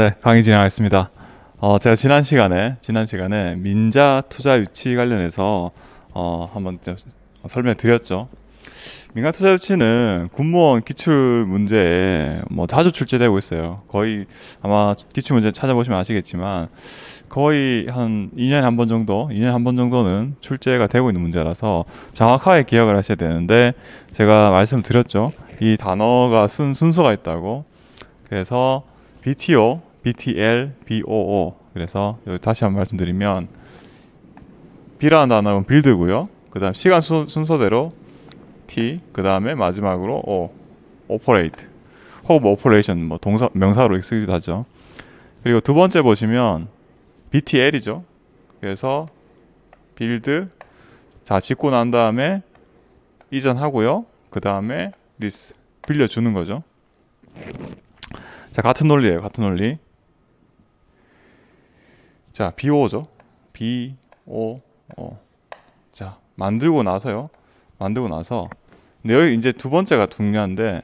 네, 강의 진행하겠습니다. 어, 제가 지난 시간에 지난 시간에 민자 투자 유치 관련해서 어, 한번 설명 드렸죠. 민간 투자 유치는 군무원 기출 문제에 뭐 자주 출제되고 있어요. 거의 아마 기출 문제 찾아보시면 아시겠지만 거의 한 2년에 한 번 정도, 2년에 한 번 정도는 출제가 되고 있는 문제라서 정확하게 기억을 하셔야 되는데 제가 말씀드렸죠. 이 단어가 순 순서가 있다고. 그래서 BTO BTL, BOO. 그래서 여기 다시 한번 말씀드리면 B라는 단어는 빌드고요. 그다음 시간 수, 순서대로 T, 그다음에 마지막으로 O, operate. 혹은 operation 뭐 동사 명사로 쓰기도 하죠. 그리고 두 번째 보시면 BTL이죠. 그래서 빌드 자 짓고 난 다음에 이전하고요. 그 다음에 리스 빌려주는 거죠. 자 같은 논리예요. 같은 논리. 자, BO죠. BO. 자, 만들고 나서요. 만들고 나서. 근데 여기 이제 두 번째가 중요한데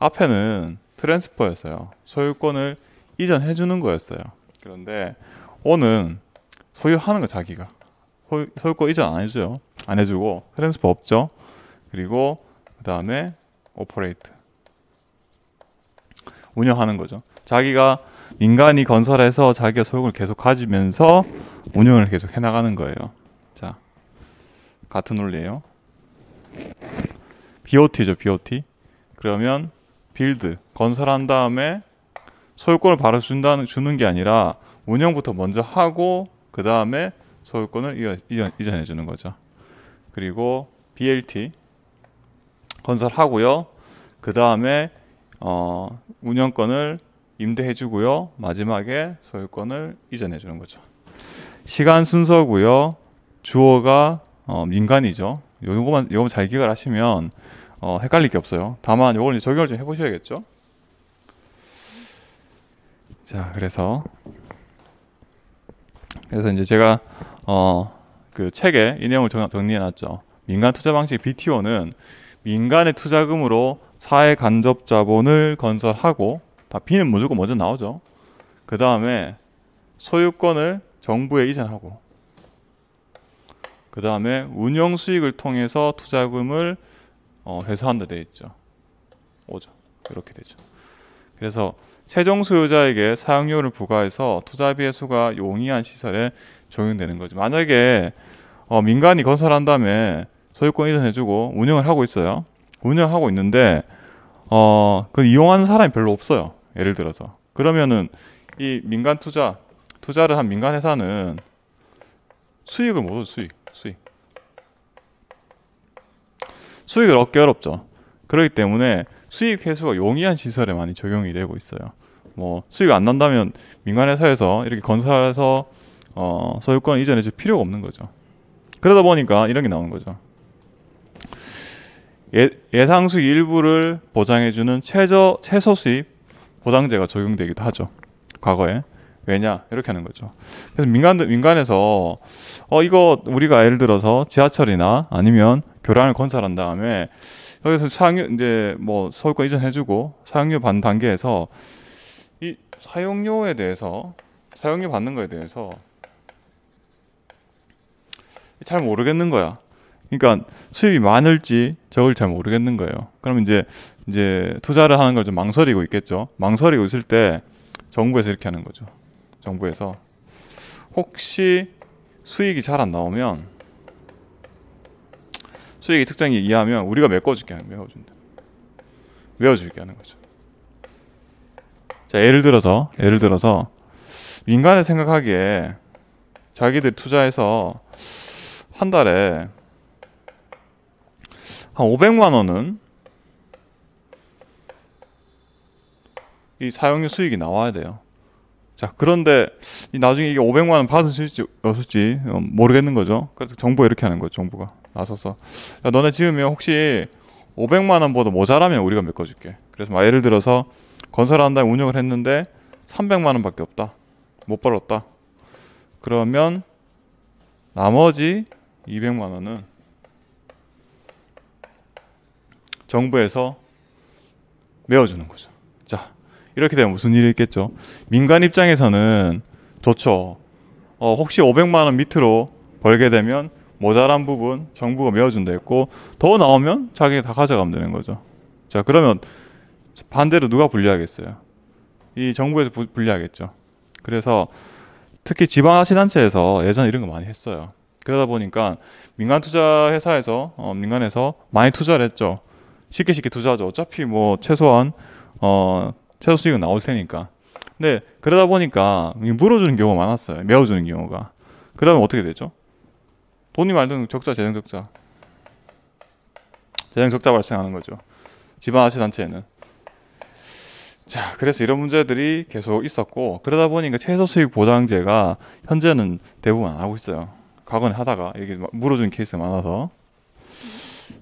앞에는 트랜스퍼였어요. 소유권을 이전해 주는 거였어요. 그런데 O는 소유하는 거 자기가 소유, 소유권 이전 안 해줘요. 안 해주고 트랜스퍼 없죠. 그리고 그 다음에 오퍼레이트 운영하는 거죠. 자기가 인간이 건설해서 자기가 소욕을 계속 가지면서 운영을 계속 해나가는 거예요. 자, 같은 논리예요. BOT죠, BOT. 그러면 빌드 건설한 다음에 소유권을 바로 준다는 주는 게 아니라 운영부터 먼저 하고 그 다음에 소유권을 이전, 이전해 주는 거죠. 그리고 BLT 건설하고요. 그 다음에 어, 운영권을 임대해 주고요. 마지막에 소유권을 이전해 주는 거죠. 시간 순서고요. 주어가 어, 민간이죠. 요거만 요거 잘 기억을 하시면 어, 헷갈릴 게 없어요. 다만 요걸 이제 적용을 좀 해보셔야겠죠. 자, 그래서 그래서 이제 제가 어, 그 책에 이 내용을 정리해 놨죠. 민간 투자 방식 BTO는 민간의 투자금으로 사회 간접 자본을 건설하고 다 B는 무조건 먼저 나오죠. 그 다음에 소유권을 정부에 이전하고 그 다음에 운영 수익을 통해서 투자금을 어, 회수한다 되어 있죠. 오죠. 이렇게 되죠. 그래서 최종 소유자에게 사용료를 부과해서 투자비의 수가 용이한 시설에 적용되는 거죠. 만약에 어, 민간이 건설한 다음에 소유권 이전해주고 운영을 하고 있어요. 운영하고 있는데 어, 그 이용하는 사람이 별로 없어요. 예를 들어서 그러면은 이 민간 투자 투자를 한 민간 회사는 수익을 못 얻어 수익 수익 수익을 얻기 어렵죠 그렇기 때문에 수익 회수가 용이한 시설에 많이 적용이 되고 있어요 뭐 수익 안 난다면 민간 회사에서 이렇게 건설해서 어, 소유권 이전해 줄 필요가 없는 거죠 그러다 보니까 이런 게 나오는 거죠 예, 예상 수익 일부를 보장해주는 최저 최소 수입 보장제가 적용되기도 하죠. 과거에. 왜냐 이렇게 하는 거죠. 그래서 민간 민간에서 어 이거 우리가 예를 들어서 지하철이나 아니면 교량을 건설한 다음에 여기서 사용료 이제 뭐 서울권 이전해주고 사용료 반 단계에서 이 사용료에 대해서 사용료 받는 거에 대해서 잘 모르겠는 거야. 그러니까 수입이 많을지 적을지 잘 모르겠는 거예요. 그럼 이제 이제 투자를 하는 걸 좀 망설이고 있겠죠. 망설이고 있을 때 정부에서 이렇게 하는 거죠. 정부에서 혹시 수익이 잘 안 나오면 수익이 특정이 이하면 우리가 메꿔줄게 하면 메워준다. 메워줄게 하는 거죠. 자 예를 들어서 예를 들어서 민간에 생각하기에 자기들 투자해서 한 달에 한 500만 원은 이 사용료 수익이 나와야 돼요. 자 그런데 나중에 이게 500만 원 받으실지 없을지 어, 모르겠는 거죠. 그래서 정부가 이렇게 하는 거죠. 정부가 나서서 야, 너네 지으면 혹시 500만 원보다 모자라면 우리가 메꿔줄게. 그래서 막 예를 들어서 건설한 다 운영을 했는데 300만 원밖에 없다. 못 벌었다. 그러면 나머지 200만 원은 정부에서 메워주는 거죠. 자, 이렇게 되면 무슨 일이 있겠죠? 민간 입장에서는 좋죠. 어, 혹시 500만 원 밑으로 벌게 되면 모자란 부분 정부가 메워준다 했고 더 나오면 자기가 다 가져가면 되는 거죠. 자 그러면 반대로 누가 불리하겠어요? 이 정부에서 부, 불리하겠죠. 그래서 특히 지방자치단체에서 예전 이런 거 많이 했어요. 그러다 보니까 민간 투자 회사에서 어, 민간에서 많이 투자를 했죠. 쉽게 쉽게 투자하죠. 어차피 뭐 최소한 어 최소 수익은 나올 테니까. 근데 그러다 보니까 물어주는 경우가 많았어요. 메워주는 경우가. 그러면 어떻게 되죠? 돈이 말든 적자, 재정 적자. 재정 적자 발생하는 거죠. 지방 아치단체에는. 자, 그래서 이런 문제들이 계속 있었고, 그러다 보니까 최소 수익 보장제가 현재는 대부분 안 하고 있어요. 과거는 하다가, 이게 물어주는 케이스가 많아서.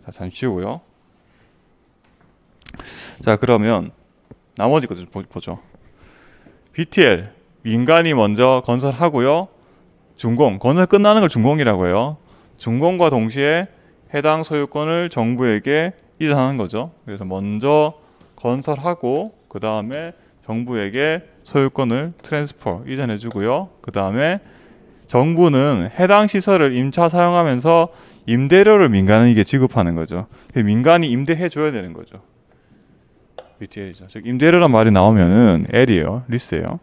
자, 잠시 쉬고요. 자, 그러면 나머지 것들 보죠. BTL 민간이 먼저 건설하고요. 준공 건설 끝나는 걸 준공이라고 해요. 준공과 동시에 해당 소유권을 정부에게 이전하는 거죠. 그래서 먼저 건설하고 그 다음에 정부에게 소유권을 트랜스퍼 이전해 주고요. 그 다음에 정부는 해당 시설을 임차 사용하면서 임대료를 민간에게 지급하는 거죠. 민간이 임대해 줘야 되는 거죠. BTL이죠. 즉 임대료란 말이 나오면은 L이에요. 리스예요.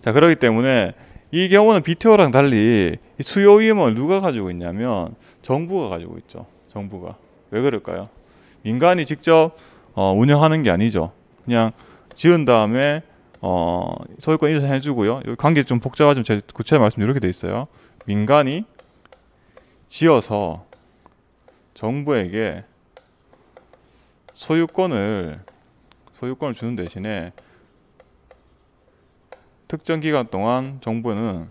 자, 그렇기 때문에 이 경우는 BTO랑 달리 수요 위험을 누가 가지고 있냐면 정부가 가지고 있죠. 정부가. 왜 그럴까요? 민간이 직접 어, 운영하는 게 아니죠. 그냥 지은 다음에 어, 소유권 이전해 주고요. 관계 좀 복잡하지만 구체적인 말씀 이렇게 돼 있어요. 민간이 지어서 정부에게 소유권을 소유권을 주는 대신에 특정 기간 동안 정부는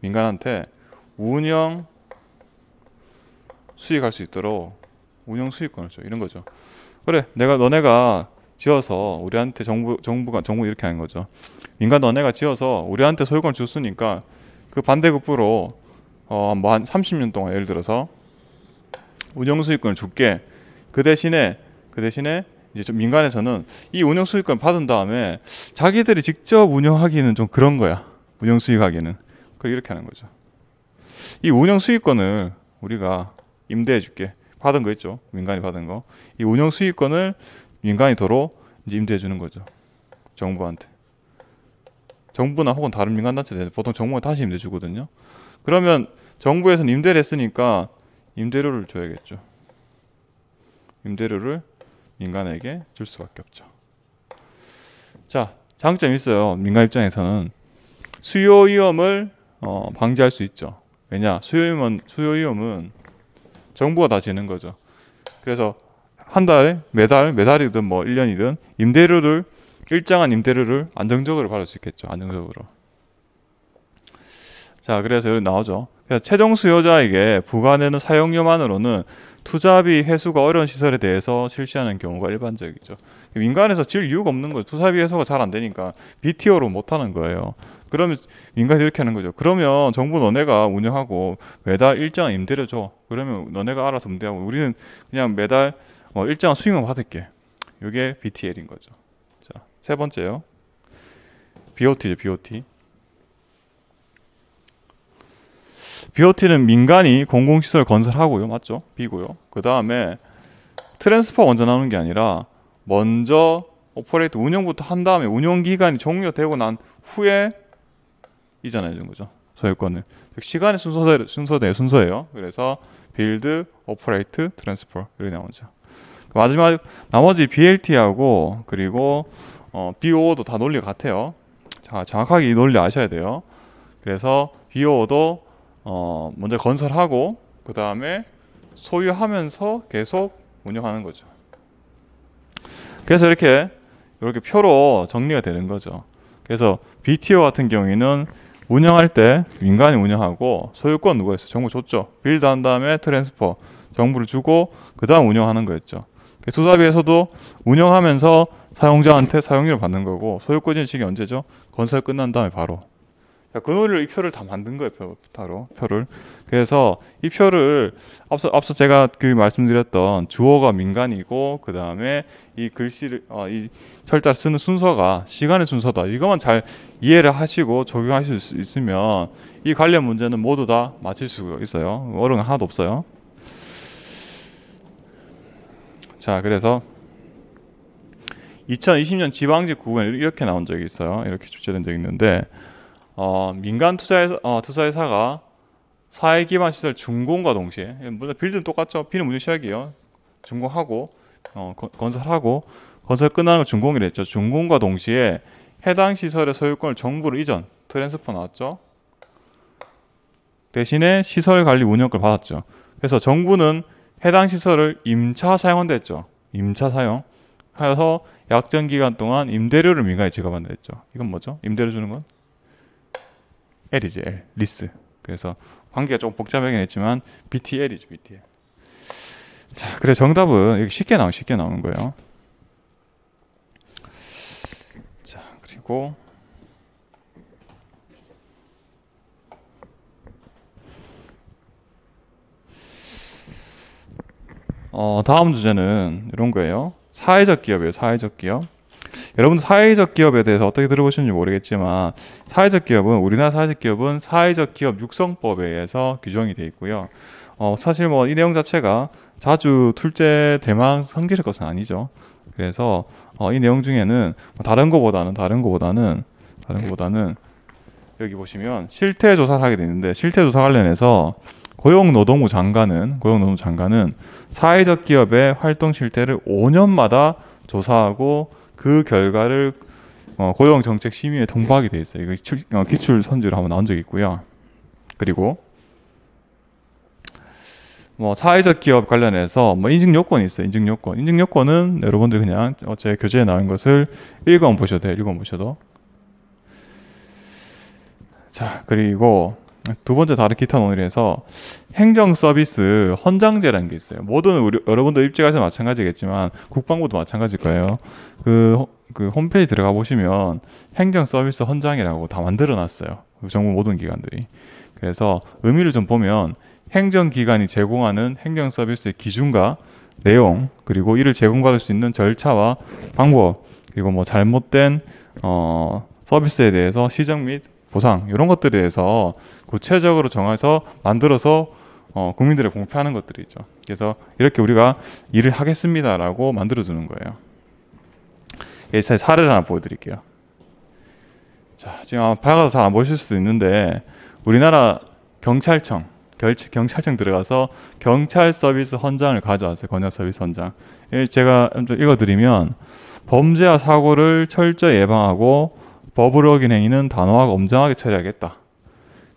민간한테 운영 수익할 수 있도록 운영 수익권을 줘 이런 거죠. 그래 내가 너네가 지어서 우리한테 정부 정부가 정부 이렇게 하는 거죠. 민간 너네가 지어서 우리한테 소유권을 줬으니까 그 반대급부로 어 뭐한 30년 동안 예를 들어서 운영 수익권을 줄게. 그 대신에 그 대신에 이제 좀 민간에서는 이 운영 수익권 받은 다음에 자기들이 직접 운영하기는 좀 그런 거야. 운영 수익하기는. 그 이렇게 하는 거죠. 이 운영 수익권을 우리가 임대해 줄게. 받은 거 있죠. 민간이 받은 거. 이 운영 수익권을 민간이 도로 임대해 주는 거죠. 정부한테. 정부나 혹은 다른 민간 단체들 보통 정부가 다시 임대 주거든요. 그러면 정부에서는 임대를 했으니까 임대료를 줘야겠죠. 임대료를 민간에게 줄 수밖에 없죠. 자, 장점이 있어요. 민간 입장에서는 수요 위험을 어, 방지할 수 있죠. 왜냐, 수요 위험은 수요 위험은 정부가 다 지는 거죠. 그래서 한 달에 매달 매달이든 뭐 1년이든 임대료를 일정한 임대료를 안정적으로 받을 수 있겠죠. 안정적으로. 자, 그래서 여기 나오죠. 그러니까 최종 수요자에게 부과되는 사용료만으로는 투자비 회수가 어려운 시설에 대해서 실시하는 경우가 일반적이죠. 민간에서 질 이유가 없는 거예요. 투자비 회수가 잘 안 되니까 BTO로 못 하는 거예요. 그러면 민간이 이렇게 하는 거죠. 그러면 정부 너네가 운영하고 매달 일정 임대료 줘. 그러면 너네가 알아서 임대하고 우리는 그냥 매달 어, 일정 수익만 받을게. 이게 BTL인 거죠. 자, 세 번째요. BOT죠, BOT. BOT는 민간이 공공시설 건설하고요. 맞죠? B고요. 그 다음에 트랜스퍼 먼저 나오는 게 아니라 먼저 오퍼레이트 운영부터 한 다음에 운영기간이 종료되고 난 후에 이전해 주는 거죠. 소유권을. 즉 시간의 순서대, 순서대 순서예요. 그래서 빌드, 오퍼레이트, 트랜스퍼 이렇게 나오죠. 그 마지막 나머지 BLT하고 그리고 어, BO도 다논리 같아요. 자, 정확하게 이 논리 아셔야 돼요. 그래서 BO도 어, 먼저 건설하고 그 다음에 소유하면서 계속 운영하는 거죠. 그래서 이렇게 이렇게 표로 정리가 되는 거죠. 그래서 BTO 같은 경우에는 운영할 때 민간이 운영하고 소유권 누가 있어? 정부 줬죠. 빌드한 다음에 트랜스퍼 정부를 주고 그 다음 운영하는 거였죠. 투자비에서도 운영하면서 사용자한테 사용료를 받는 거고 소유권 인식이 언제죠? 건설 끝난 다음에 바로 그러니까 그 논리로 이 표를 다 만든 거예요, 표, 로 표를. 그래서 이 표를 앞서 앞서 제가 그 말씀드렸던 주어가 민간이고 그 다음에 이 글씨를 어, 이철자 쓰는 순서가 시간의 순서다. 이것만 잘 이해를 하시고 적용하실 수 있으면 이 관련 문제는 모두 다 맞힐 수 있어요. 어려운 하나도 없어요. 자, 그래서 2020년 지방직 구분 이렇게 나온 적이 있어요. 이렇게 출제된 적이 있는데 어, 민간 투자회 어, 투자회사가 사회기반 시설 준공과 동시에 예, 물론 빌드는 똑같죠. 비는 무슨 시작이에요. 준공하고 어, 거, 건설하고 건설 끝나는 걸 준공이라 죠 준공과 동시에 해당 시설의 소유권을 정부로 이전 트랜스퍼 나왔죠. 대신에 시설 관리 운영권을 받았죠. 그래서 정부는 해당 시설을 임차 사용한다 죠 임차 사용. 하여서 약정 기간 동안 임대료를 민간에 지급한다 했죠. 이건 뭐죠? 임대료 주는 건? L이지 L 리스 그래서 관계가 조금 복잡하긴 했지만 BTL이죠 BTL 자 그래 정답은 이기 쉽게 나오 쉽게 나오는 거예요 자 그리고 어, 다음 주제는 이런 거예요. 사회적 기업이에요. 사회적 기업. 여러분 사회적 기업에 대해서 어떻게 들어보시는지 모르겠지만 사회적 기업은 우리나라 사회적 기업은 사회적 기업 육성법에 의해서 규정이 돼 있고요. 어, 사실 뭐 이 내용 자체가 자주 툴제 대망 성기 것은 아니죠. 그래서 어, 이 내용 중에는 뭐 다른 거보다는 다른 거보다는 다른 거보다는 여기 보시면 실태 조사를 하게 되는데 실태 조사 관련해서 고용노동부 장관은 고용노동부 장관은 사회적 기업의 활동 실태를 5년마다 조사하고 그 결과를 어, 고용 정책 심의에 통보하게 돼 있어요. 이거 출, 어, 기출 선제로 한번 나온 적이 있고요. 그리고 뭐 사회적 기업 관련해서 뭐 인증 요건이 있어요. 인증 요건. 인증 요건은 여러분들 그냥 어제 교재에 나온 것을 읽어 보셔도 돼요. 읽어 보셔도. 자, 그리고 두 번째 다른 기타 논의에서 행정 서비스 헌장제라는 게 있어요. 모든 우리, 여러분도 입직하셔서 마찬가지겠지만 국방부도 마찬가지일 거예요. 그, 그 홈페이지 들어가 보시면 행정 서비스 헌장이라고 다 만들어 놨어요. 정부 모든 기관들이. 그래서 의미를 좀 보면 행정기관이 제공하는 행정 서비스의 기준과 내용 그리고 이를 제공받을 수 있는 절차와 방법 그리고 뭐 잘못된 어 서비스에 대해서 시정 및 보상 이런 것들에 대해서 구체적으로 정해서 만들어서 어, 국민들의 공표하는 것들이죠. 그래서 이렇게 우리가 일을 하겠습니다라고 만들어주는 거예요. 예, 제 사례를 하나 보여드릴게요. 자, 지금 아마 밝아서 잘 안 보실 수도 있는데 우리나라 경찰청 경찰청 들어가서 경찰 서비스 헌장을 가져왔어요. 건역 서비스 헌장. 제가 좀 읽어드리면 범죄와 사고를 철저히 예방하고 법으로 어긴 행위는 단호하고 엄정하게 처리하겠다.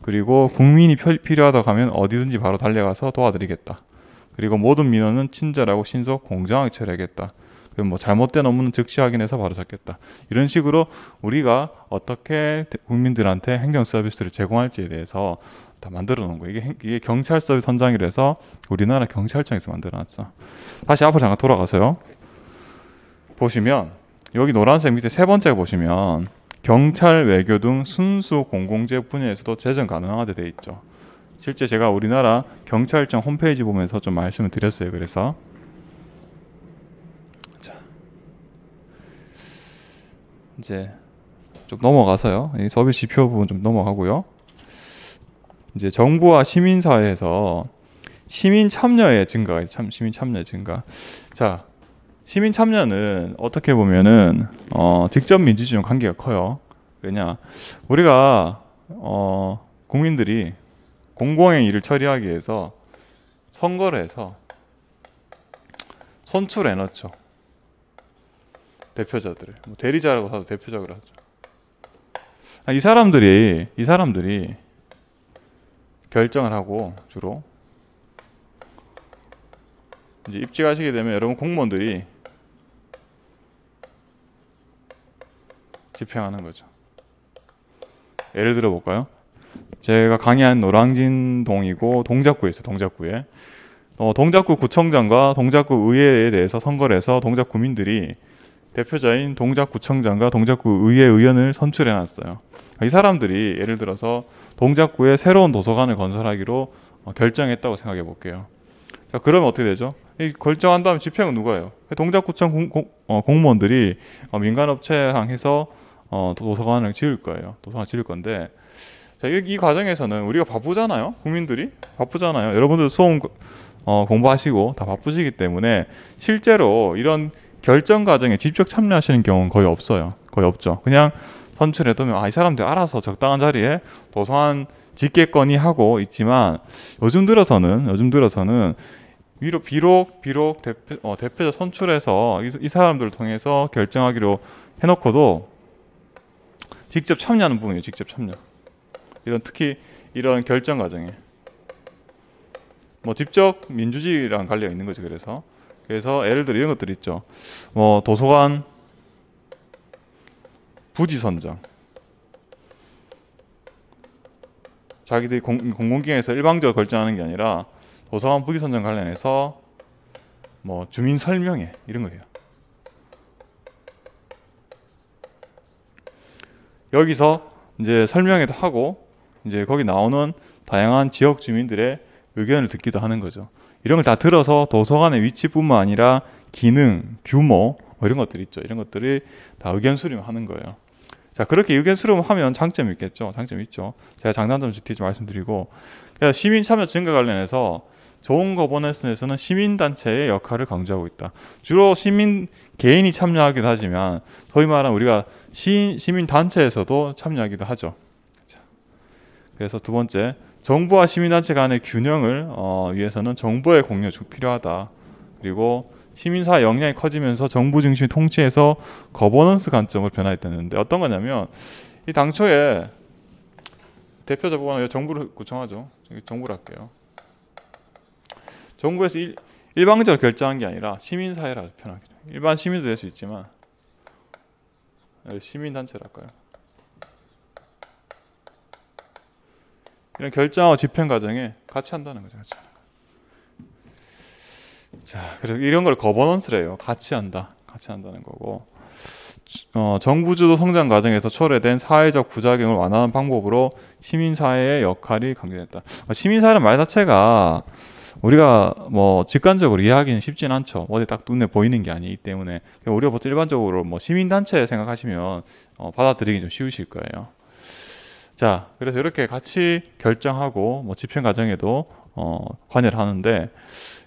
그리고 국민이 필요하다고 하면 어디든지 바로 달려가서 도와드리겠다. 그리고 모든 민원은 친절하고 신속 공정하게 처리하겠다. 그럼 뭐 잘못된 업무는 즉시 확인해서 바로 잡겠다. 이런 식으로 우리가 어떻게 국민들한테 행정 서비스를 제공할지에 대해서 다 만들어 놓은 거예요. 이게, 이게 경찰 서비스 선장이라서 우리나라 경찰청에서 만들어 놨어. 다시 앞으로 잠깐 돌아가세요 보시면 여기 노란색 밑에 세 번째 보시면 경찰, 외교 등 순수 공공재 분야에서도 제정 가능하게 돼 있죠. 실제 제가 우리나라 경찰청 홈페이지 보면서 좀 말씀을 드렸어요. 그래서 자 이제 좀 넘어가서요. 이 서비 지표 부분 좀 넘어가고요. 이제 정부와 시민사회에서 시민 참여의 증가참 시민 참여 증가. 자 시민 참여는 어떻게 보면은 어, 직접 민주주의와 관계가 커요. 왜냐 우리가 어, 국민들이 공공의 일을 처리하기 위해서 선거를 해서 선출해 놨죠. 대표자들을 뭐 대리자라고 해서 대표자라고 하죠. 아, 이 사람들이 이 사람들이 결정을 하고 주로 이제 입직하시게 되면 여러분 공무원들이 집행하는 거죠. 예를 들어 볼까요? 제가 강의한 노랑진동이고 동작구에 있 동작구에. 어, 동작구 구청장과 동작구 의회에 대해서 선거를 해서 동작구민들이 대표자인 동작구청장과 동작구 의회 의원을 선출해 놨어요. 이 사람들이 예를 들어서 동작구에 새로운 도서관을 건설하기로 어, 결정했다고 생각해 볼게요. 자, 그러면 어떻게 되죠? 이 결정한 다음 집행은 누가 해요? 동작구청 공, 공, 어, 공무원들이 어, 민간업체랑 해서 어, 도서관을 지을 거예요. 도서관 지을 건데 자, 이, 이, 과정에서는 우리가 바쁘잖아요. 국민들이 바쁘잖아요. 여러분들 수험 어, 공부하시고 다 바쁘시기 때문에 실제로 이런 결정 과정에 직접 참여하시는 경우는 거의 없어요. 거의 없죠. 그냥 선출해 두면 아이 사람들 알아서 적당한 자리에 도서관 짓겠거니 하고 있지만 요즘 들어서는 요즘 들어서는 위로 비록 비록 대표, 어, 대표자 선출해서 이, 이 사람들을 통해서 결정하기로 해놓고도 직접 참여하는 부분이에요. 직접 참여. 이런 특히 이런 결정 과정에 뭐 직접 민주주의랑 관련 있는 거죠. 그래서 그래서 예를 들어 이런 것들 있죠. 뭐 도서관 부지 선정 자기들이 공, 공공기관에서 일방적으로 결정하는 게 아니라 도서관 부지 선정 관련해서 뭐 주민 설명회 이런 거예요. 여기서 이제 설명회도 하고 이제 거기 나오는 다양한 지역 주민들의 의견을 듣기도 하는 거죠. 이런 걸 다 들어서 도서관의 위치뿐만 아니라 기능, 규모 뭐 이런 것들 있죠. 이런 것들이 다 의견 수렴하는 거예요. 자 그렇게 의견 수렴하면 장점이 있겠죠. 장점이 있죠. 제가 장단점 뒤에 좀 말씀드리고 시민 참여 증가 관련해서 좋은 거버넌스에서는 시민단체의 역할을 강조하고 있다. 주로 시민 개인이 참여하기도 하지만 소위 말하는 우리가 시, 민단체에서도 참여하기도 하죠. 그래서 두 번째, 정부와 시민단체 간의 균형을 어, 위해서는 정부의 공유 좀 필요하다. 그리고 시민사회 역량이 커지면서 정부 중심 통치에서 거버넌스 관점을 변화했다는데 어떤 거냐면 이 당초에 대표적 보고는 정부를 구청하죠. 정부를 할게요. 정부에서 일, 방적으로 결정한 게 아니라 시민사회라 아주 편하게 일반 시민도 될 수 있지만 예, 시민단체랄까요? 이런 결정하고 집행 과정에 같이 한다는 거죠. 같이 자, 그래서 이런 걸 거버넌스래요. 같이 한다. 같이 한다는 거고. 어, 정부주도 성장 과정에서 초래된 사회적 부작용을 완화하는 방법으로 시민사회의 역할이 강조됐다. 어, 시민사회는 말 자체가 우리가 뭐 직관적으로 이해하기는 쉽진 않죠. 어디 딱 눈에 보이는 게 아니기 때문에 우리가 보통 일반적으로 뭐 시민단체 생각하시면 어, 받아들이기 좀 쉬우실 거예요. 자, 그래서 이렇게 같이 결정하고 뭐 집행 과정에도 어, 관여를 하는데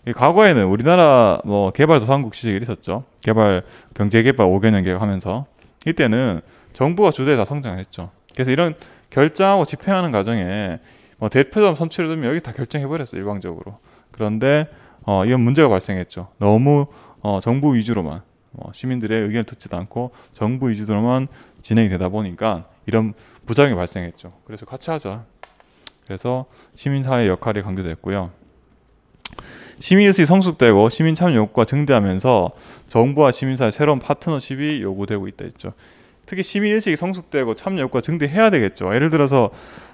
이 과거에는 우리나라 뭐 개발도상국 시절이 있었죠. 개발 경제개발 5개년 계획하면서 이때는 정부가 주도해 다 성장했죠. 그래서 이런 결정하고 집행하는 과정에 뭐 대표점 선출을 두면 여기 다 결정해 버렸어 일방적으로. 그런데 어, 이런 문제가 발생했죠. 너무 어, 정부 위주로만 어, 시민들의 의견을 듣지도 않고 정부 위주로만 진행이 되다 보니까 이런 부작용이 발생했죠. 그래서 같이 하자. 그래서 시민사회 역할이 강조됐고요. 시민의식이 성숙되고 시민 참여 요구가 증대하면서 정부와 시민사회 새로운 파트너십이 요구되고 있다 했죠. 특히 시민의식이 성숙되고 참여 욕구가 증대해야 되겠죠. 예를 들어서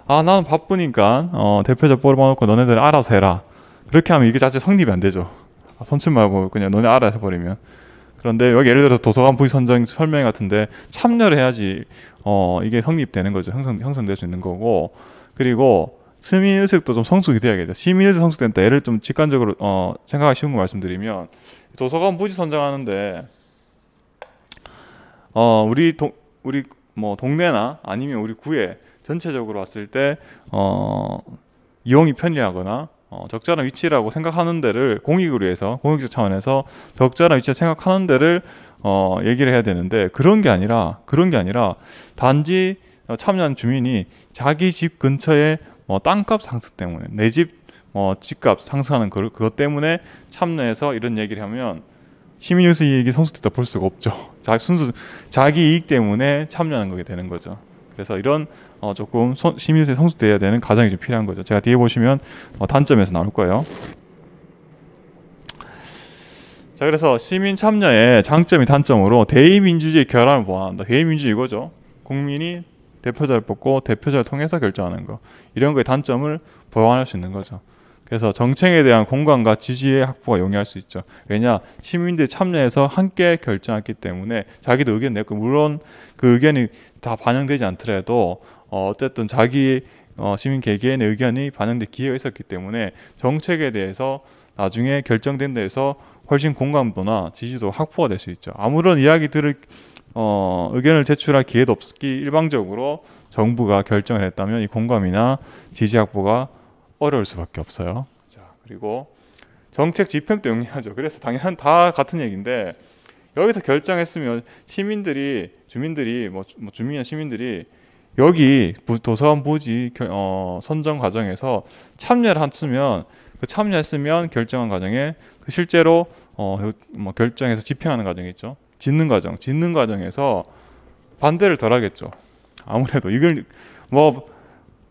아 나는 바쁘니까 어, 대표자 뽑아놓고 너네들 알아서 해라. 그렇게 하면 이게 자체 성립이 안 되죠. 선출 아, 말고 그냥 너네 알아 해버리면. 그런데 여기 예를 들어서 도서관 부의 선정 설명 같은데 참여를 해야지 어 이게 성립되는 거죠. 형성 형성될 수 있는 거고 그리고 시민 의식도 좀 성숙이 돼야겠죠. 시민 의식 성숙된다. 예를 좀 직관적으로 어 생각하기 쉬운 거 말씀드리면 도서관 부지 선정하는데 어 우리 동 우리 뭐 동네나 아니면 우리 구에 전체적으로 왔을 때어 이용이 편리하거나 어, 적절한 위치라고 생각하는 데를 공익을 위해서 공익적 차원에서 적절한 위치를 생각하는 데를 어, 얘기를 해야 되는데 그런 게 아니라 그런 게 아니라 단지 어, 참여한 주민이 자기 집 근처에 뭐 땅값 상승 때문에 내 집 뭐 집값 상승하는 그, 그것 때문에 참여해서 이런 얘기를 하면 시민뉴스 이익이 성숙됐다 볼 수가 없죠. 자, 순수 자기 이익 때문에 참여하는 거게 되는 거죠. 그래서 이런 어, 조금 시민세 성숙돼야 되는 과정이 좀 필요한 거죠. 제가 뒤에 보시면 어, 단점에서 나올 거예요. 자 그래서 시민 참여의 장점이 단점으로 대의민주주의 결함을 보완한다. 대의민주주의 이거죠. 국민이 대표자를 뽑고 대표자를 통해서 결정하는 거 이런 거의 단점을 보완할 수 있는 거죠. 그래서 정책에 대한 공감과 지지의 확보가 용이할 수 있죠. 왜냐 시민들이 참여해서 함께 결정했기 때문에 자기도 의견 냈고 물론 그 의견이 다 반영되지 않더라도 어, 어쨌든 자기 어, 시민 개개인의 의견이 반영된 기회가 있었기 때문에 정책에 대해서 나중에 결정된 데에서 훨씬 공감도나 지지도 확보가 될 수 있죠. 아무런 이야기 들을 어, 의견을 제출할 기회도 없기 일방적으로 정부가 결정을 했다면 이 공감이나 지지 확보가 어려울 수밖에 없어요. 자 그리고 정책 집행도 용이하죠. 그래서 당연한 다 같은 얘기인데 여기서 결정했으면 시민들이 주민들이 뭐, 뭐 주민이나 시민들이 여기 도서관 부지 어, 선정 과정에서 참여를 했으면 그 참여했으면 결정한 과정에 그 실제로 어, 뭐 결정해서 집행하는 과정이 있죠. 짓는 과정, 짓는 과정에서 반대를 덜 하겠죠. 아무래도 이걸 뭐뭐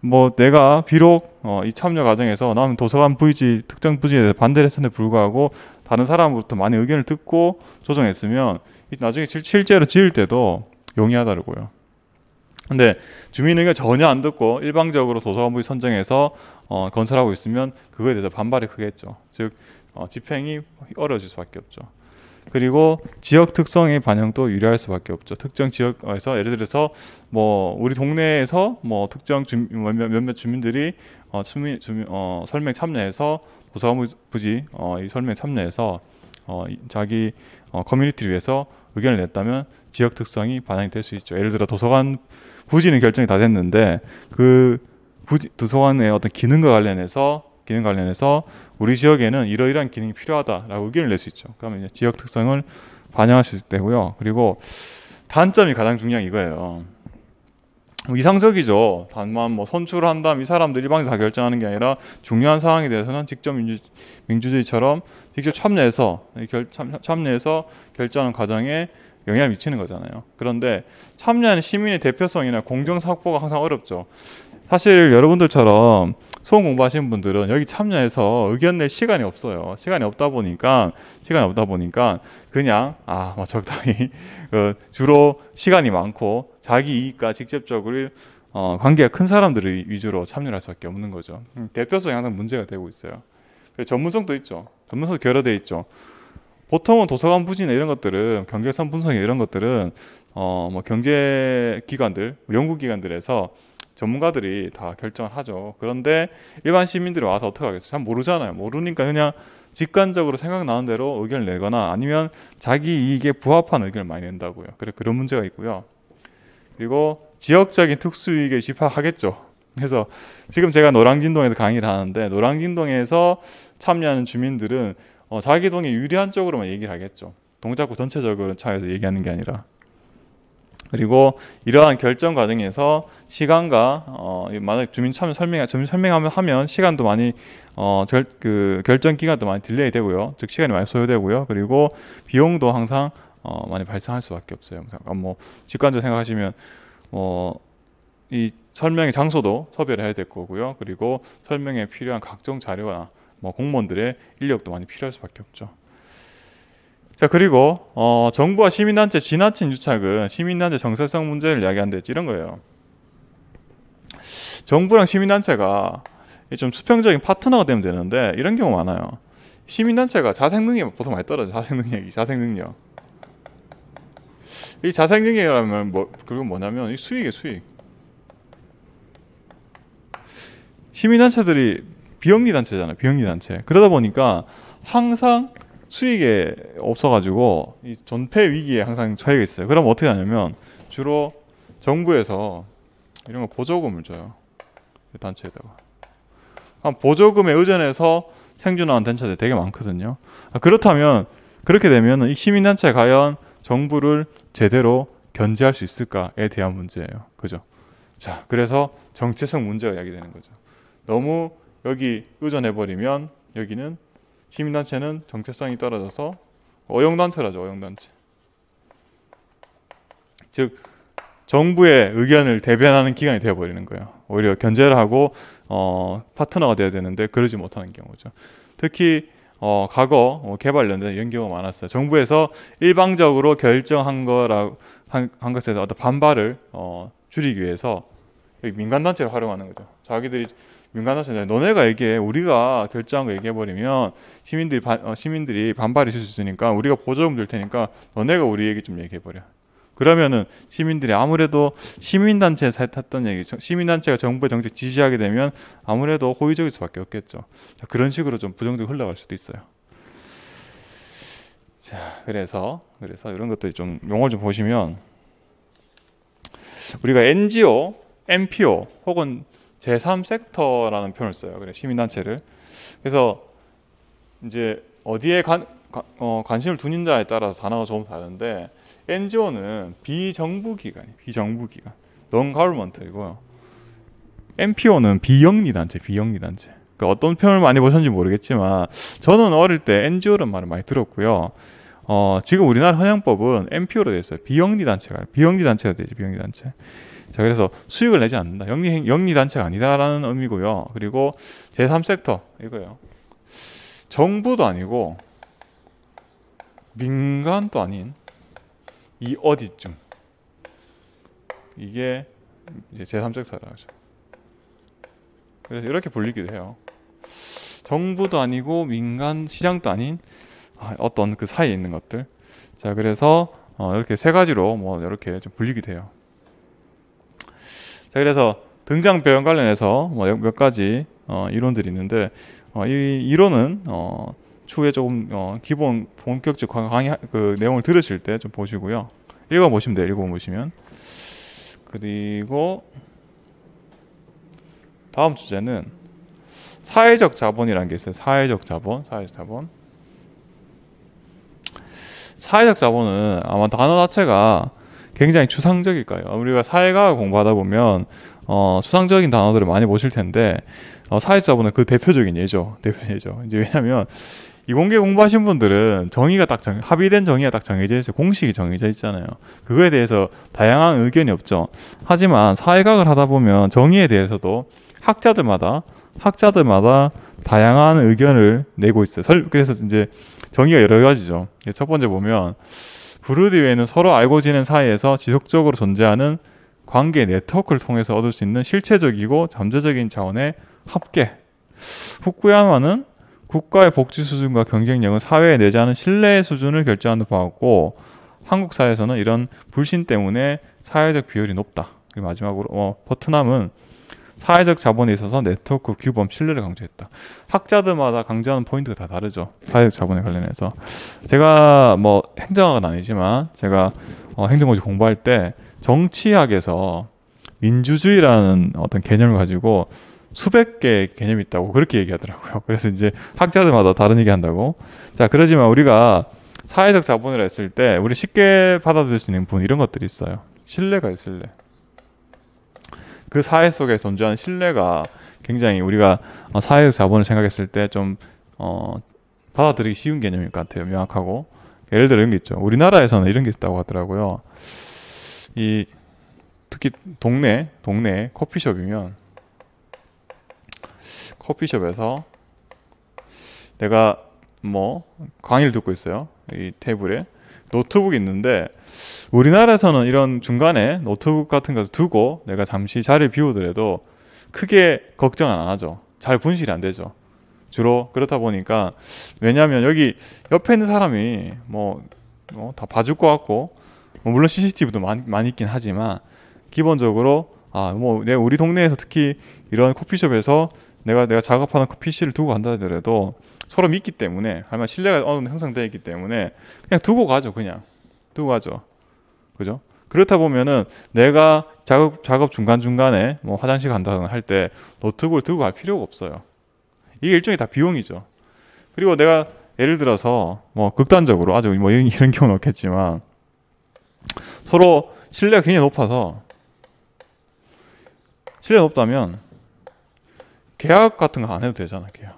뭐 내가 비록 어, 이 참여 과정에서 나는 도서관 부지 특정 부지에 대해 서 반대를 했음에도 불구하고 다른 사람으로부터 많이 의견을 듣고 조정했으면 나중에 실제로 지을 때도 용이하다고요. 근데 주민의가 전혀 안 듣고 일방적으로 도서관부에 선정해서 어, 건설하고 있으면 그거에 대해서 반발이 크겠죠. 즉 어, 집행이 어려워질 수밖에 없죠. 그리고 지역 특성의 반영도 유리할 수밖에 없죠. 특정 지역에서 예를 들어서 뭐 우리 동네에서 뭐 특정 주민, 몇몇, 몇몇 주민들이 어, 주민, 주민, 어, 설명 참여해서 도서관 부지 어, 이 설명 참여해서 어, 자기 어, 커뮤니티를 위해서 의견을 냈다면 지역 특성이 반영될수 있죠. 예를 들어 도서관 부지는 결정이 다 됐는데 그부지 도서관의 어떤 기능과 관련해서 기능 관련해서 우리 지역에는 이러이러한 기능이 필요하다라고 의견을 낼 수 있죠. 그러면 이제 지역 특성을 반영할 수 있고요. 그리고 단점이 가장 중요한 이거예요. 뭐 이상적이죠. 다만 뭐 선출을 한다면 이 사람들 일방적으로 다 결정하는 게 아니라 중요한 사항에 대해서는 직접 민주, 주의처럼 직접 참여해서 결, 참, 참여해서 결정하는 과정에 영향을 미치는 거잖아요. 그런데 참여하는 시민의 대표성이나 공정 확보가 항상 어렵죠. 사실 여러분들처럼 소원 공부하시는 분들은 여기 참여해서 의견 낼 시간이 없어요. 시간이 없다 보니까 시간이 없다 보니까 그냥 아뭐 적당히 그 주로 시간이 많고 자기 이익과 직접적으로 어, 관계가 큰사람들의 위주로 참여할 수밖에 없는 거죠. 음, 대표성이 항상 문제가 되고 있어요. 전문성도 있죠. 전문성도 결여돼 있죠. 보통은 도서관 부지나 이런 것들은 경계선 분석이나 이런 것들은 어 뭐 경제 기관들, 뭐 연구 기관들에서 전문가들이 다 결정을 하죠. 그런데 일반 시민들이 와서 어떻게 하겠어요? 잘 모르잖아요. 모르니까 그냥 직관적으로 생각나는 대로 의견을 내거나 아니면 자기 이익에 부합한 의견을 많이 낸다고요. 그래 그런 문제가 있고요. 그리고 지역적인 특수 이익에 집합하겠죠. 그래서 지금 제가 노량진동에서 강의를 하는데 노량진동에서 참여하는 주민들은 어, 자기동에 유리한 쪽으로만 얘기를 하겠죠. 동작구 전체적으로 차에서 얘기하는 게 아니라. 그리고 이러한 결정 과정에서 시간과 어, 만약 주민 참여 설명 주민 설명하면 하면 시간도 많이 어, 절, 그 결정 기간도 많이 딜레이 되고요. 즉 시간이 많이 소요되고요. 그리고 비용도 항상 어, 많이 발생할 수밖에 없어요. 잠깐 뭐 직관적으로 생각하시면 어, 이 설명의 장소도 섭외를 해야 될 거고요. 그리고 설명에 필요한 각종 자료나 뭐 공무원들의 인력도 많이 필요할 수밖에 없죠. 자 그리고 어, 정부와 시민단체 지나친 유착은 시민단체 정체성 문제를 야기한데 이런 거예요. 정부랑 시민단체가 좀 수평적인 파트너가 되면 되는데 이런 경우 많아요. 시민단체가 자생 능력이 보통 많이 떨어져. 자생 능력 자생 능력. 이 자생 능력이라면 뭐 그건 뭐냐면 이 수익의 수익. 시민단체들이 비영리 단체잖아요. 비영리 단체. 그러다 보니까 항상 수익에 없어가지고 이 전폐 위기에 항상 처해 있어요. 그럼 어떻게 하냐면 주로 정부에서 이런 거 보조금을 줘요. 단체에다가. 아, 보조금에 의존해서 생존하는 단체들 되게 많거든요. 아, 그렇다면 그렇게 되면 이 시민단체 과연 정부를 제대로 견제할 수 있을까에 대한 문제예요. 그죠? 자, 그래서 정체성 문제가 야기되는 거죠. 너무 여기 의존해버리면 여기는 시민단체는 정체성이 떨어져서 어용단체라죠. 어용단체. 즉 정부의 의견을 대변하는 기관이 되어버리는 거예요. 오히려 견제를 하고 어, 파트너가 돼야 되는데 그러지 못하는 경우죠. 특히 어, 과거 어, 개발련된 이런 경우가 많았어요. 정부에서 일방적으로 결정한 거라 한, 한 것에 대한 어떤 반발을 어, 줄이기 위해서 민간 단체를 활용하는 거죠. 자기들이 민간단체 너네가 얘기해 우리가 결정한 거 얘기해버리면 시민들이 바, 어, 시민들이 반발이 있을 수 있으니까 우리가 보조금 줄 테니까 너네가 우리 얘기 좀 얘기해버려 그러면은 시민들이 아무래도 시민단체에서 했던 얘기, 시민단체가 정부의 정책 지지하게 되면 아무래도 호의적일 수밖에 없겠죠. 자, 그런 식으로 좀 부정적으로 흘러갈 수도 있어요. 자, 그래서 그래서 이런 것들이 좀 용어 좀 보시면 우리가 NGO, NPO 혹은 제3섹터라는 표현을 써요. 그래 시민단체를. 그래서 이제 어디에 관, 어, 관심을 두는자에 따라서 단어가 조금 다른데 NGO는 비정부 기관이 비정부 기관, non g 이고요 NPO는 비영리 단체, 비영리 단체. 그 그러니까 어떤 표현을 많이 보셨는지 모르겠지만 저는 어릴 때 NGO라는 말을 많이 들었고요. 어, 지금 우리나라 헌양법은 NPO로 되어 있어요. 비영리 단체가 비영리 단체가 되죠. 비영리 단체. 자, 그래서 수익을 내지 않는다. 영리, 영리단체가 아니다라는 의미고요. 그리고 제3섹터, 이거요. 정부도 아니고, 민간도 아닌, 이 어디쯤. 이게 이제 제3섹터라고 하죠. 그래서 이렇게 불리기도 해요. 정부도 아니고 민간 시장도 아닌 아, 어떤 그 사이에 있는 것들. 자, 그래서 어, 이렇게 세 가지로 뭐 이렇게 좀 불리기도 해요. 자, 그래서 등장 배경 관련해서 뭐 몇 가지 어, 이론들이 있는데 어, 이 이론은 어, 추후에 조금 어, 기본 본격적 강의 그 내용을 들으실 때 좀 보시고요. 읽어 보시면 돼요. 읽어 보시면 그리고 다음 주제는 사회적 자본이라는 게 있어요. 사회적 자본, 사회적 자본. 사회적 자본은 아마 단어 자체가 굉장히 추상적일까요? 우리가 사회과학 공부하다 보면 어, 추상적인 단어들을 많이 보실 텐데 어, 사회자분은 그 대표적인 예죠. 대표 적인 예죠. 이제 왜냐하면 이공개 공부하신 분들은 정의가 딱 정, 합의된 정의가 딱 정해져 있어요. 공식이 정해져 있잖아요. 그거에 대해서 다양한 의견이 없죠. 하지만 사회과학을 하다 보면 정의에 대해서도 학자들마다 학자들마다 다양한 의견을 내고 있어요. 그래서 이제 정의가 여러 가지죠. 첫 번째 보면 브루디웨이는 서로 알고 지낸 사이에서 지속적으로 존재하는 관계 네트워크를 통해서 얻을 수 있는 실체적이고 잠재적인 자원의 합계. 후쿠야마는 국가의 복지 수준과 경쟁력은 사회에 내재하는 신뢰의 수준을 결정한다고 봤고 한국 사회에서는 이런 불신 때문에 사회적 비율이 높다. 마지막으로 어, 버트남은 사회적 자본에 있어서 네트워크 규범 신뢰를 강조했다. 학자들마다 강조하는 포인트가 다 다르죠. 사회적 자본에 관련해서 제가 뭐 행정학은 아니지만 제가 어, 행정공직 공부할 때 정치학에서 민주주의라는 어떤 개념을 가지고 수백 개의 개념이 있다고 그렇게 얘기하더라고요. 그래서 이제 학자들마다 다른 얘기 한다고. 자, 그러지만 우리가 사회적 자본을 했을 때 우리 쉽게 받아들일 수 있는 부분 이런 것들이 있어요. 신뢰가 있을래. 그 사회 속에 존재하는 신뢰가 굉장히 우리가 어, 사회적 자본을 생각했을 때좀 어, 받아들이기 쉬운 개념일 것 같아요. 명확하고 예를 들어 이런 게 있죠. 우리나라에서는 이런 게 있다고 하더라고요. 이 특히 동네 동네 커피숍이면 커피숍에서 내가 뭐 강의를 듣고 있어요. 이 테이블에 노트북이 있는데 우리나라에서는 이런 중간에 노트북 같은 거 두고 내가 잠시 자리를 비우더라도 크게 걱정 은안 하죠. 잘 분실이 안 되죠. 주로 그렇다 보니까 왜냐하면 여기 옆에 있는 사람이 뭐다 뭐 봐줄 것 같고 뭐 물론 CCTV도 많이, 많이 있긴 하지만 기본적으로 아 뭐 내 우리 동네에서 특히 이런 커피숍에서 내가 내가 작업하는 피 c 를 두고 간다 하더라도 서로 믿기 때문에 아마 신뢰가 어느 정도 형성되어 있기 때문에 그냥 두고 가죠 그냥 뜨거워하죠. 그죠? 그렇다 보면은 내가 작업, 작업 중간중간에 뭐 화장실 간다거할때 노트북을 들고 갈 필요가 없어요. 이게 일종의 다 비용이죠. 그리고 내가 예를 들어서 뭐 극단적으로 아주 뭐 이런, 이런 경우는 없겠지만 서로 신뢰가 굉장히 높아서 신뢰가 높다면 계약 같은 거 안 해도 되잖아, 계약.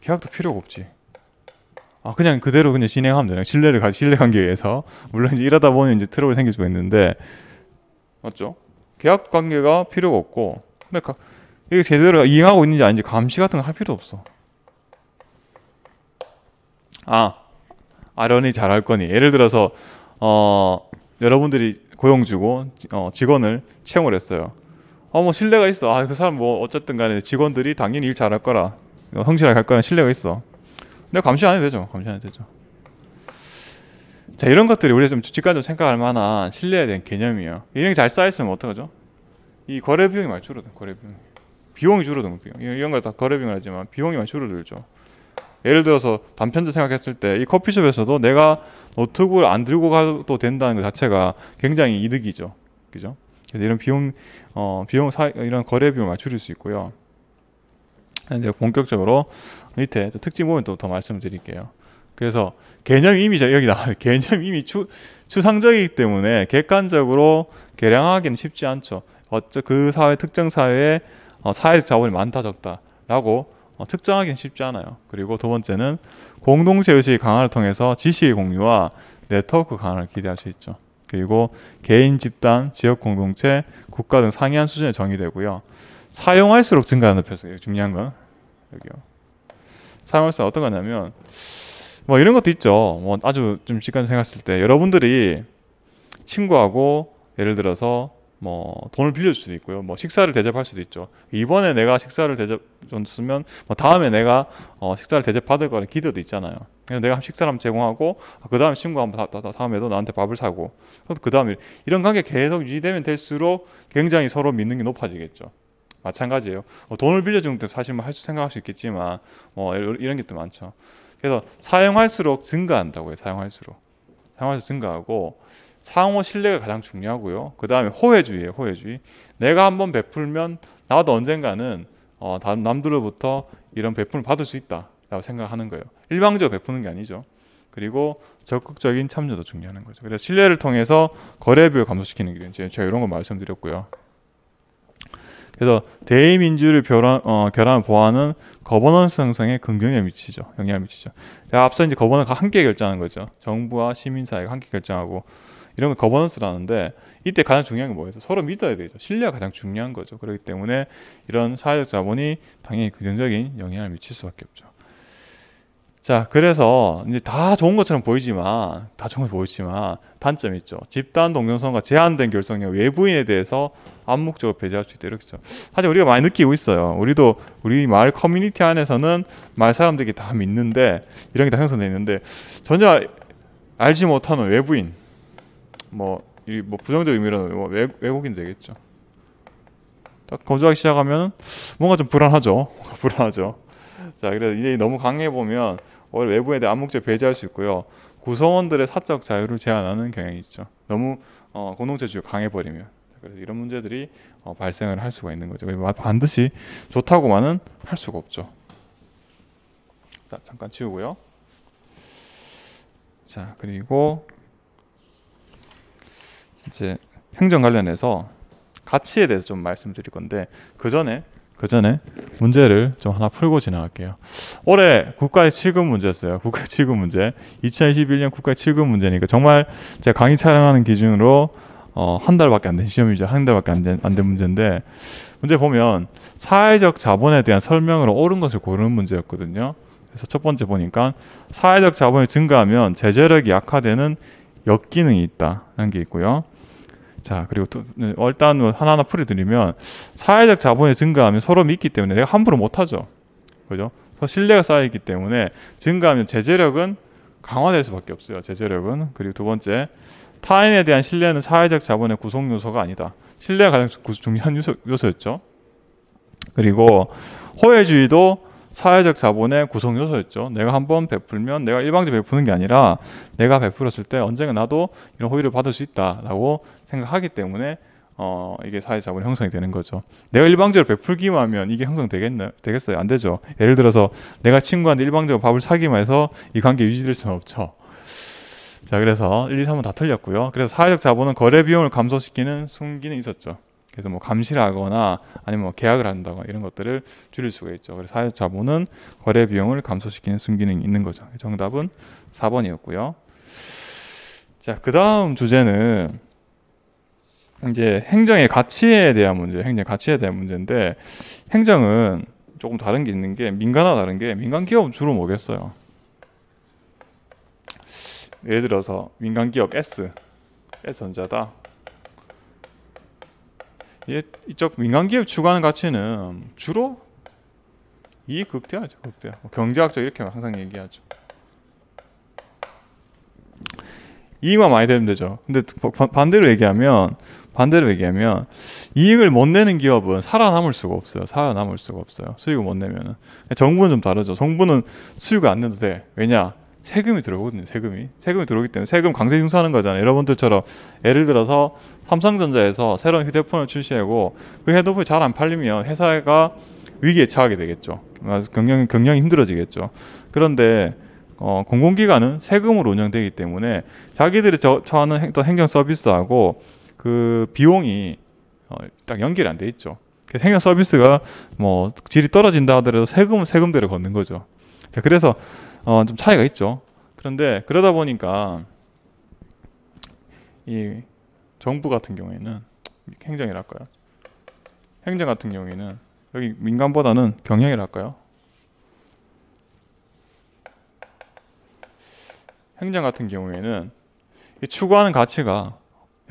계약도 필요가 없지. 아 그냥 그대로 그냥 진행하면 되요 신뢰를 가 신뢰 관계에 의해서 물론 이제 이러다 보면 이제 트러블이 생길 수가 있는데 맞죠? 계약 관계가 필요가 없고 근데 가, 이게 제대로 이행하고 있는지 아닌지 감시 같은 거 할 필요 없어. 아 아련히 잘 할 거니 예를 들어서 어 여러분들이 고용 주고 어, 직원을 채용을 했어요. 어뭐 아, 신뢰가 있어. 아 그 사람 뭐 어쨌든 간에 직원들이 당연히 일 잘할 거라 어, 성실하게 할 거라 신뢰가 있어. 근데 네, 감시 안 해도 되죠. 감시 안 해도 되죠. 자 이런 것들이 우리가 좀 직관적으로 생각할 만한 신뢰에 대한 개념이에요. 이런 게 잘 쌓여있으면 어떡하죠? 이 거래 비용이 많이 줄어든 거래 비용. 비용이 줄어든 비용. 이런 걸 다 거래 비용을 하지만 비용이 많이 줄어들죠. 예를 들어서 단편적 생각했을 때 이 커피숍에서도 내가 노트북을 안 들고 가도 된다는 것 자체가 굉장히 이득이죠. 그죠? 이런 비용, 어, 비용 사, 이런 거래 비용을 많이 줄일 수 있고요. 이제 본격적으로 밑에 또 특징 보면 또더 말씀을 드릴게요. 그래서 개념 이미죠. 여기 나와요. 개념 이미 추, 추상적이기 때문에 객관적으로 계량하기는 쉽지 않죠. 어쩌 그 사회 특정 사회에 어, 사회적 자본이 많다 적다라고 어, 특정하기는 쉽지 않아요. 그리고 두 번째는 공동체 의식의 강화를 통해서 지식의 공유와 네트워크 강화를 기대할 수 있죠. 그리고 개인 집단, 지역 공동체, 국가 등 상이한 수준에 정의되고요. 사용할수록 증가하는 편이 중요한 건 여기요. 사용할수 어떤 거냐면 뭐 이런 것도 있죠. 뭐 아주 좀 직관 생각했을 때 여러분들이 친구하고 예를 들어서 뭐 돈을 빌려줄 수도 있고요. 뭐 식사를 대접할 수도 있죠. 이번에 내가 식사를 대접줬으면 뭐 다음에 내가 어 식사를 대접받을 거라는 기대도 있잖아요. 그래서 내가 식사를 한번 제공하고 아, 그 다음 에 친구 한번 다, 다, 다음에도 나한테 밥을 사고 그 다음에 이런 관계 계속 유지되면 될수록 굉장히 서로 믿는 게 높아지겠죠. 마찬가지예요. 뭐 돈을 빌려주는 것도 사실 뭐할수 생각할 수 있겠지만 뭐 이런 게 또 많죠. 그래서 사용할수록 증가한다고요. 사용할수록 사용할수록 증가하고 상호 신뢰가 가장 중요하고요. 그 다음에 호혜주의예요. 호혜주의. 내가 한번 베풀면 나도 언젠가는 어, 다른 남들로부터 이런 베품을 받을 수 있다라고 생각하는 거예요. 일방적으로 베푸는 게 아니죠. 그리고 적극적인 참여도 중요한 거죠. 그래서 신뢰를 통해서 거래비율 감소시키는 게 이제 제가 이런 걸 말씀드렸고요. 그래서 대의민주를 결함, 어, 결함 보완은 거버넌스 형성에 긍정에 미치죠. 영향을 미치죠. 앞서 이제 거버넌스가 함께 결정하는 거죠. 정부와 시민사회가 함께 결정하고 이런 걸 거버넌스라는데 이때 가장 중요한 게 뭐예요? 서로 믿어야 되죠. 신뢰가 가장 중요한 거죠. 그렇기 때문에 이런 사회적 자본이 당연히 긍정적인 영향을 미칠 수밖에 없죠. 자, 그래서 이제 다 좋은 것처럼 보이지만, 다 좋은 것 보이지만, 단점이 있죠. 집단 동영상과 제한된 결성력 외부인에 대해서 암묵적으로 배제할 수 있다. 이렇게죠. 사실 우리가 많이 느끼고 있어요. 우리도 우리 마을 커뮤니티 안에서는 마을 사람들이 다 믿는데, 이런 게 다 형성돼 있는데, 전혀 알지 못하는 외부인, 뭐, 이, 뭐 부정적 의미로는 뭐 외, 외국인 되겠죠. 딱 거주하기 시작하면 뭔가 좀 불안하죠. 불안하죠. 자, 그래서 이제 너무 강해 보면 외부에 대한 암묵적 배제할 수 있고요. 구성원들의 사적 자유를 제한하는 경향이 있죠. 너무 어, 공동체 주요 강해버리면. 그래서 이런 문제들이 어, 발생을 할 수가 있는 거죠. 반드시 좋다고만은 할 수가 없죠. 자, 잠깐 치우고요. 자, 그리고 이제 행정 관련해서 가치에 대해서 좀 말씀드릴 건데 그 전에 그 전에 문제를 좀 하나 풀고 지나갈게요. 올해 국가의 7급 문제였어요. 국가 7급 문제. 2021년 국가 7급 문제니까 정말 제가 강의 촬영하는 기준으로 어, 한 달밖에 안 된 시험이죠. 한 달밖에 안 된 안 된 문제인데 문제 보면 사회적 자본에 대한 설명으로 옳은 것을 고르는 문제였거든요. 그래서 첫 번째 보니까 사회적 자본이 증가하면 제재력이 약화되는 역기능이 있다는 게 있고요. 자 그리고 또 네, 일단 뭐 하나하나 풀이드리면 사회적 자본이 증가하면 서로 있기 때문에 내가 함부로 못하죠 그죠 서 신뢰가 쌓이기 때문에 증가하면 제재력은 강화될 수밖에 없어요 제재력은 그리고 두 번째 타인에 대한 신뢰는 사회적 자본의 구성 요소가 아니다 신뢰가 가장 중요한 요소, 요소, 였죠 그리고 호혜주의도 사회적 자본의 구성 요소였죠. 내가 한번 베풀면 내가 일방적으로 베푸는 게 아니라 내가 베풀었을 때 언젠가 나도 이런 호의를 받을 수 있다라고 생각하기 때문에 어, 이게 사회자본 형성이 되는 거죠. 내가 일방적으로 베풀기만 하면 이게 형성되겠나, 되겠어요? 안 되죠. 예를 들어서 내가 친구한테 일방적으로 밥을 사기만 해서 이 관계 유지될 수는 없죠. 자, 그래서 1, 2, 3은 다 틀렸고요. 그래서 사회적 자본은 거래 비용을 감소시키는 숨기는 있었죠. 그래서 뭐 감시하거나 를 아니면 뭐 계약을 한다거나 이런 것들을 줄일 수가 있죠. 그래서 사회적 자본은 거래 비용을 감소시키는 숨기능이 있는 거죠. 정답은 4번이었고요. 자, 그 다음 주제는 이제 행정의 가치에 대한 문제, 행정 가치에 대한 문제인데 행정은 조금 다른 게 있는 게민간화 다른 게 민간 기업은 주로 뭐겠어요? 예를 들어서 민간 기업 S, S전자다. 이쪽 민간 기업 추구하는 가치는 주로 이익 극대화죠, 극대화. 뭐 경제학적 이렇게 항상 얘기하죠. 이익만 많이 되면 되죠. 근데 반대로 얘기하면 반대로 얘기하면 이익을 못 내는 기업은 살아남을 수가 없어요. 살아남을 수가 없어요. 수익을 못 내면은. 정부는 좀 다르죠. 정부는 수익을 안 내도 돼. 왜냐? 세금이 들어오거든요. 세금이. 세금이 들어오기 때문에 세금 강제 징수하는 거잖아요. 여러분들처럼 예를 들어서 삼성전자에서 새로운 휴대폰을 출시하고 그 핸드폰이 잘 안 팔리면 회사가 위기에 처하게 되겠죠. 경영이 경영이 힘들어지겠죠. 그런데 어, 공공기관은 세금으로 운영되기 때문에 자기들이 저, 처하는 행, 행정 서비스하고 그 비용이 어, 딱 연결이 안 돼 있죠. 그래서 비스가뭐 질이 떨어진다 하더라도 세금은 세금대로 걷는 거죠. 자, 그래서 어, 좀 차이가 있죠. 그런데 그러다 보니까 이 정부 같은 경우에는 행정이랄까요? 행정 같은 경우에는 여기 민간보다는 경영이랄까요? 행정 같은 경우에는 추구하는 가치가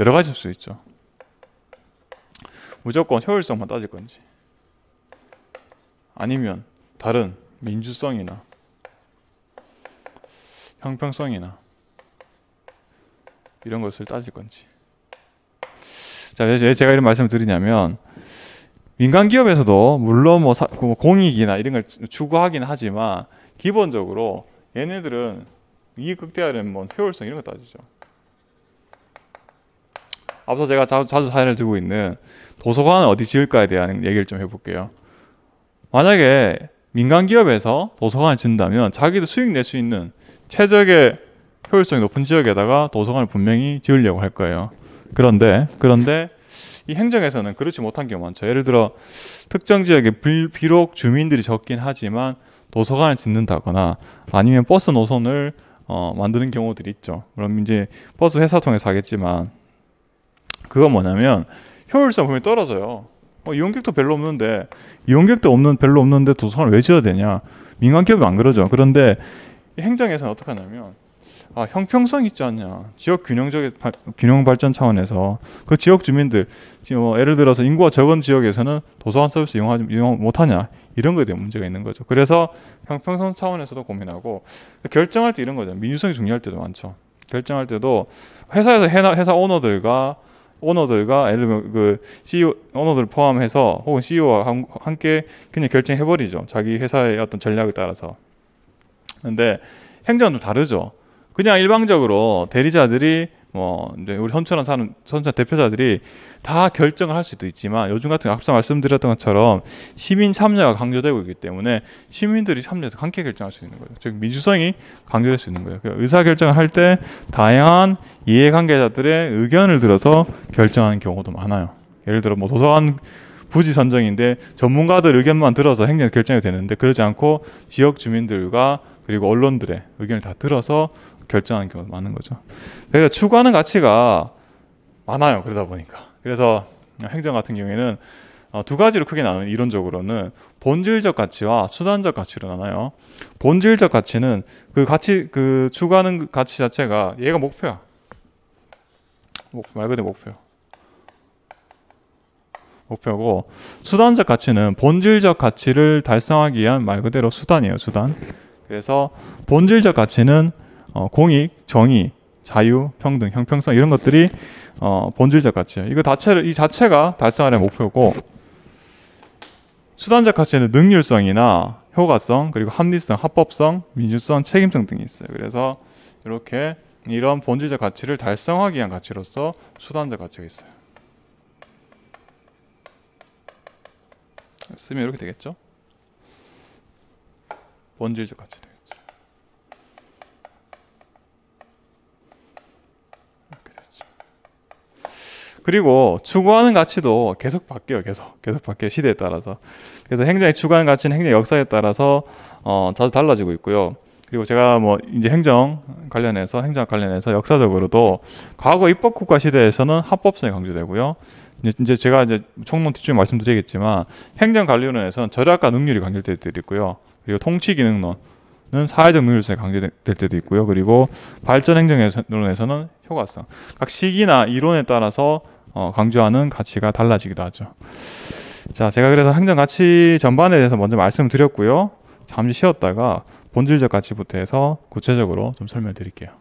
여러 가지일 수 있죠. 무조건 효율성만 따질 건지 아니면 다른 민주성이나 형평성이나 이런 것을 따질 건지 자, 왜 제가 이런 말씀을 드리냐면 민간 기업에서도 물론 뭐, 사, 뭐 공익이나 이런 걸 추구하긴 하지만 기본적으로 얘네들은 이익 극대화는 뭐 효율성 이런 거 따지죠. 앞서 제가 자, 자주 사연을 들고 있는 도서관을 어디 지을까에 대한 얘기를 좀 해볼게요. 만약에 민간 기업에서 도서관을 짓는다면 자기도 수익 낼 수 있는 최적의 효율성이 높은 지역에다가 도서관을 분명히 지으려고 할 거예요. 그런데 그런데 이 행정에서는 그렇지 못한 경우 많죠. 예를 들어 특정 지역에 비록 주민들이 적긴 하지만 도서관을 짓는다거나 아니면 버스 노선을 어, 만드는 경우들이 있죠. 그럼 이제 버스 회사 통해서 하겠지만 그건 뭐냐면 효율성 분명히 떨어져요. 어, 이용객도 별로 없는데 이용객도 없는 별로 없는데 도서관왜 지어야 되냐? 민간 기업이 안 그러죠. 그런데 행정에서는 어떻게 하냐면 아, 형평성 있지 않냐? 지역 균형적 균형 발전 차원에서 그 지역 주민들 지금 뭐 예를 들어서 인구가 적은 지역에서는 도서관 서비스 이용하지 이용 못하냐 이런 거에 대한 문제가 있는 거죠. 그래서 형평성 차원에서도 고민하고 결정할 때 이런 거죠. 민주성이 중요할 때도 많죠. 결정할 때도 회사에서 회사 오너들과 오너들과 예를 들면 그 CEO 오너들 포함해서 혹은 CEO와 함, 께 그냥 결정해 버리죠. 자기 회사의 어떤 전략에 따라서. 근데 행정은 좀 다르죠. 그냥 일방적으로 대리자들이 뭐 이제 우리 현천한 사는 선천 대표자들이 다 결정을 할 수도 있지만 요즘 같은 앞서 말씀드렸던 것처럼 시민 참여가 강조되고 있기 때문에 시민들이 참여해서 함께 결정할 수 있는 거죠. 즉 민주성이 강조될 수 있는 거예요. 그러니까 의사 결정을 할 때 다양한 이해관계자들의 의견을 들어서 결정하는 경우도 많아요. 예를 들어 뭐 도서관 부지 선정인데 전문가들 의견만 들어서 행정 결정이 되는데 그러지 않고 지역 주민들과 그리고 언론들의 의견을 다 들어서 결정하는 경우가 많은 거죠. 그래서 추구하는 가치가 많아요. 그러다 보니까. 그래서 행정 같은 경우에는 어, 두 가지로 크게 나누는 이론적으로는 본질적 가치와 수단적 가치로 나눠요. 본질적 가치는 그 가치 그 추구하는 가치 자체가 얘가 목표야. 말 그대로 목표. 목표고 수단적 가치는 본질적 가치를 달성하기 위한 말 그대로 수단이에요. 수단. 그래서 본질적 가치는 어, 공익, 정의, 자유, 평등, 형평성 이런 것들이 어, 본질적 가치예요. 이거 자체를 이 자체가 달성하려는 목표고 수단적 가치는 능률성이나 효과성, 그리고 합리성, 합법성, 민주성, 책임성 등이 있어요. 그래서 이렇게 이런 본질적 가치를 달성하기 위한 가치로서 수단적 가치가 있어요. 쓰면 이렇게 되겠죠? 본질적 가치들. 그리고 추구하는 가치도 계속 바뀌어요. 계속 계속 바뀌어요. 시대에 따라서. 그래서 행정이 추구하는 가치는 행정 역사에 따라서 어, 자주 달라지고 있고요. 그리고 제가 뭐 이제 행정 관련해서 행정 관련해서 역사적으로도 과거 입법 국가 시대에서는 합법성이 강조되고요. 이제 제가 이제 총론 뒤쪽에 말씀드리겠지만 행정 관련해서는 절약과 능률이 강조될 때도 있고요. 그리고 통치 기능론 는 사회적 능률성이 강제될 때도 있고요. 그리고 발전 행정론에서는 효과성. 각 시기나 이론에 따라서 어, 강조하는 가치가 달라지기도 하죠. 자, 제가 그래서 행정 가치 전반에 대해서 먼저 말씀드렸고요. 잠시 쉬었다가 본질적 가치부터 해서 구체적으로 좀 설명드릴게요.